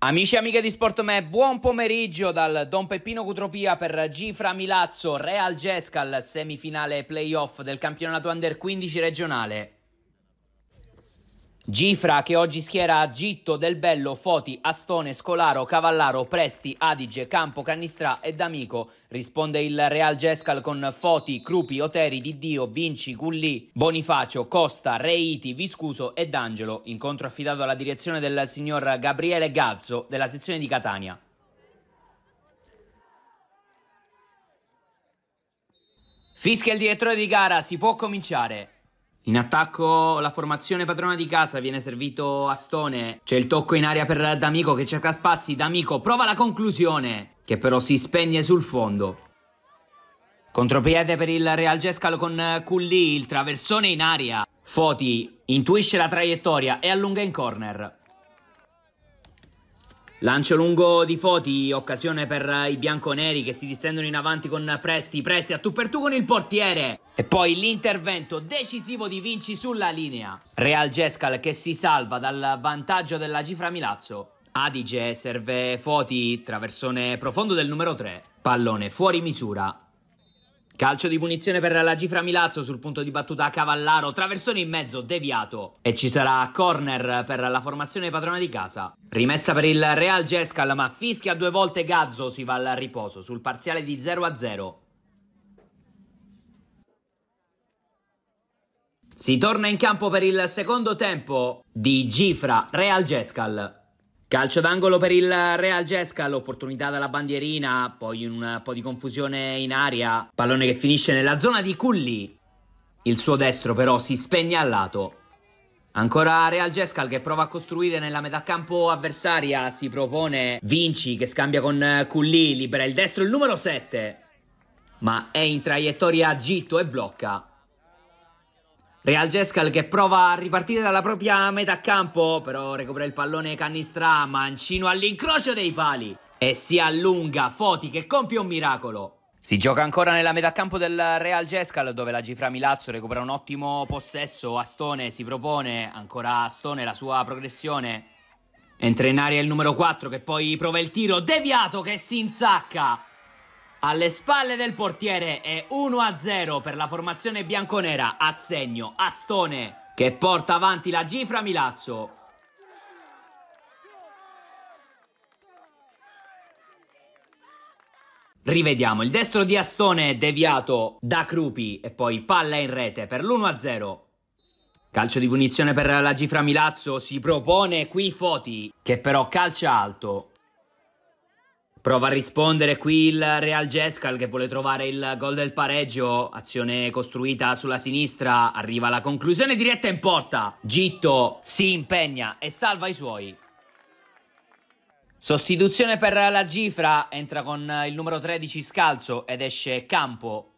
Amici e amiche di Sportme, buon pomeriggio dal Don Peppino Cutropia per Gifra Milazzo, Real Gescal, semifinale playoff del campionato under 15 regionale. Gifra che oggi schiera Gitto, Del Bello, Foti, Astone, Scolaro, Cavallaro, Presti, Adige, Campo, Cannistrà e D'Amico. Risponde il Real Gescal con Foti, Crupi, Oteri, Diddio, Vinci, Gulli, Bonifacio, Costa, Reiti, Viscuso e D'Angelo. Incontro affidato alla direzione del signor Gabriele Gazzo della sezione di Catania. Fischia il direttore di gara, si può cominciare. In attacco la formazione padrona di casa viene servito a Stone. C'è il tocco in aria per D'Amico che cerca spazi. D'Amico prova la conclusione che però si spegne sul fondo. Contropiede per il Real Gescalo con Culli, il traversone in aria. Foti intuisce la traiettoria e allunga in corner. Lancio lungo di Foti, occasione per eh, i bianconeri che si distendono in avanti con Presti, Presti a tu per tu con il portiere. E poi l'intervento decisivo di Vinci sulla linea. Real Gescal che si salva dal vantaggio della cifra Milazzo. Adige serve Foti, traversone profondo del numero 3. Pallone fuori misura, Calcio di punizione per la Gifra Milazzo sul punto di battuta a Cavallaro, traversone in mezzo, deviato. E ci sarà corner per la formazione padrona di casa. Rimessa per il Real Gescal, ma fischia due volte Gazzo, si va al riposo sul parziale di 0-0. Si torna in campo per il secondo tempo di Gifra Real Gescal. Calcio d'angolo per il Real Gesca, l'opportunità dalla bandierina, poi un po' di confusione in aria, pallone che finisce nella zona di Culli, il suo destro però si spegne al lato. Ancora Real Gescal che prova a costruire nella metà campo avversaria, si propone Vinci che scambia con Culli, libera il destro il numero 7, ma è in traiettoria a Gitto e blocca. Real Gescal che prova a ripartire dalla propria metà campo, però recupera il pallone Canistra, Mancino all'incrocio dei pali e si allunga, Foti che compie un miracolo. Si gioca ancora nella metà campo del Real Gescal dove la Gifra Milazzo recupera un ottimo possesso, Astone si propone, ancora Astone la sua progressione. Entra in aria il numero 4 che poi prova il tiro, deviato che si insacca. Alle spalle del portiere è 1-0 per la formazione bianconera, a segno Astone che porta avanti la Gifra Milazzo. Rivediamo il destro di Astone deviato da Crupi e poi palla in rete per l'1-0. Calcio di punizione per la Gifra Milazzo, si propone qui Foti che però calcia alto. Prova a rispondere qui il Real Gescal che vuole trovare il gol del pareggio. Azione costruita sulla sinistra. Arriva la conclusione diretta in porta. Gitto si impegna e salva i suoi. Sostituzione per la Gifra. Entra con il numero 13 scalzo ed esce campo.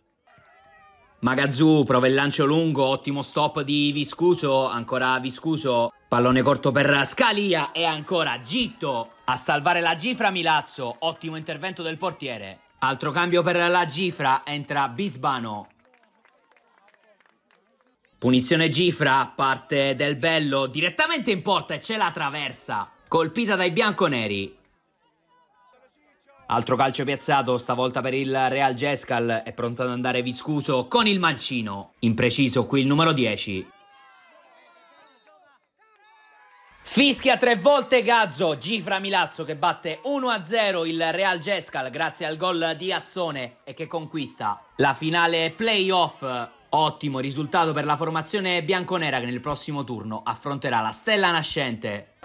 Magazzu prova il lancio lungo. Ottimo stop di Viscuso. Ancora Viscuso Pallone corto per Scalia e ancora Gitto a salvare la Gifra Milazzo, ottimo intervento del portiere. Altro cambio per la Gifra, entra Bisbano. Punizione Gifra, parte del bello, direttamente in porta e c'è la traversa, colpita dai bianconeri. Altro calcio piazzato, stavolta per il Real Gescal, è pronto ad andare Viscuso con il mancino. Impreciso qui il numero 10. Fischia tre volte Gazzo, Gifra Milazzo che batte 1-0 il Real Gescal grazie al gol di Astone e che conquista la finale playoff. Ottimo risultato per la formazione bianconera che nel prossimo turno affronterà la Stella Nascente.